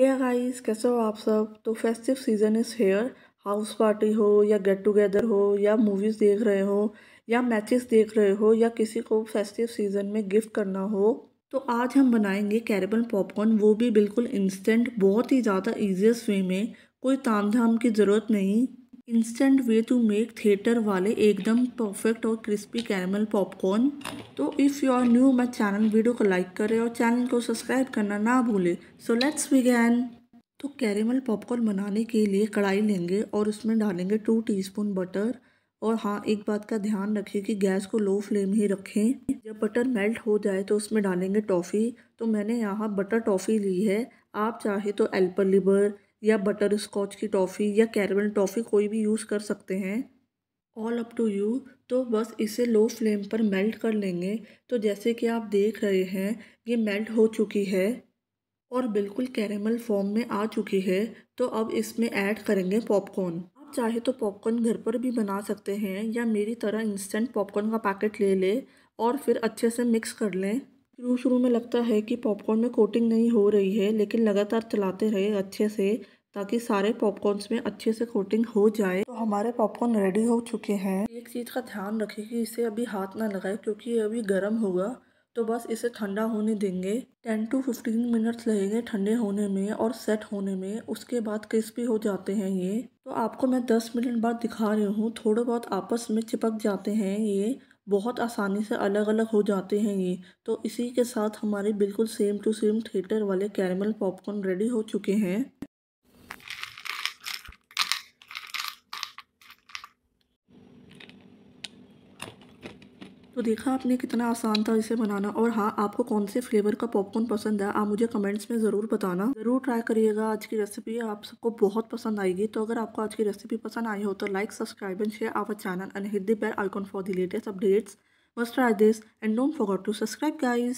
hey guys कैसे हो आप सब तो festive season is here house party हो या गेट टुगेदर हो या मूवीज़ देख रहे हो या मैचेस देख रहे हो या किसी को फेस्टिव सीज़न में गिफ्ट करना हो तो आज हम बनाएंगे कैरेबल पॉपकॉर्न वो भी बिल्कुल इंस्टेंट बहुत ही ज़्यादा ईजिएस्ट वे में कोई ताम झाम की ज़रूरत नहीं instant way to make theatre वाले एकदम परफेक्ट और क्रिस्पी कैरमल पॉपकॉर्न तो if you are new my channel video को लाइक करें और चैनल को सब्सक्राइब करना ना भूलें सो लेट्स गैन तो कैरेमल पॉपकॉर्न बनाने के लिए कढ़ाई लेंगे और उसमें डालेंगे टू टीस्पून बटर और हाँ एक बात का ध्यान रखें कि गैस को लो फ्लेम ही रखें जब बटर मेल्ट हो जाए तो उसमें डालेंगे टॉफ़ी तो मैंने यहाँ बटर टॉफ़ी ली है आप चाहे तो एल्पर लिबर या बटर स्कॉच की टॉफ़ी या कैरमल टॉफ़ी कोई भी यूज़ कर सकते हैं ऑल अप टू यू तो बस इसे लो फ्लेम पर मेल्ट कर लेंगे तो जैसे कि आप देख रहे हैं ये मेल्ट हो चुकी है और बिल्कुल कैरेमल फॉर्म में आ चुकी है तो अब इसमें ऐड करेंगे पॉपकॉर्न आप चाहे तो पॉपकॉर्न घर पर भी बना सकते हैं या मेरी तरह इंस्टेंट पॉपकॉर्न का पैकेट ले लें और फिर अच्छे से मिक्स कर लें शुरू शुरू में लगता है कि पॉपकॉर्न में कोटिंग नहीं हो रही है लेकिन लगातार चलाते रहे अच्छे से ताकि सारे पॉपकॉर्न्स में अच्छे से कोटिंग हो जाए तो हमारे पॉपकॉर्न रेडी हो चुके हैं एक चीज़ का ध्यान रखें कि इसे अभी हाथ ना लगाए क्योंकि ये अभी गर्म होगा तो बस इसे ठंडा होने देंगे टेन टू फिफ्टीन मिनट्स लगेंगे ठंडे होने में और सेट होने में उसके बाद क्रिस्पी हो जाते हैं ये तो आपको मैं दस मिनट बाद दिखा रही हूँ थोड़े बहुत आपस में चिपक जाते हैं ये बहुत आसानी से अलग अलग हो जाते हैं ये तो इसी के साथ हमारे बिल्कुल सेम टू सेम थिएटर वाले कैरमल पॉपकॉर्न रेडी हो चुके हैं तो देखा आपने कितना आसान था इसे बनाना और हाँ आपको कौन से फ्लेवर का पॉपकॉर्न पसंद है आप मुझे कमेंट्स में ज़रूर बताना ज़रूर ट्राई करिएगा आज की रेसिपी आप सबको बहुत पसंद आएगी तो अगर आपको आज की रेसिपी पसंद आई हो तो like subscribe and share our channel and hit the bell icon for the latest updates must try this and don't forget to subscribe guys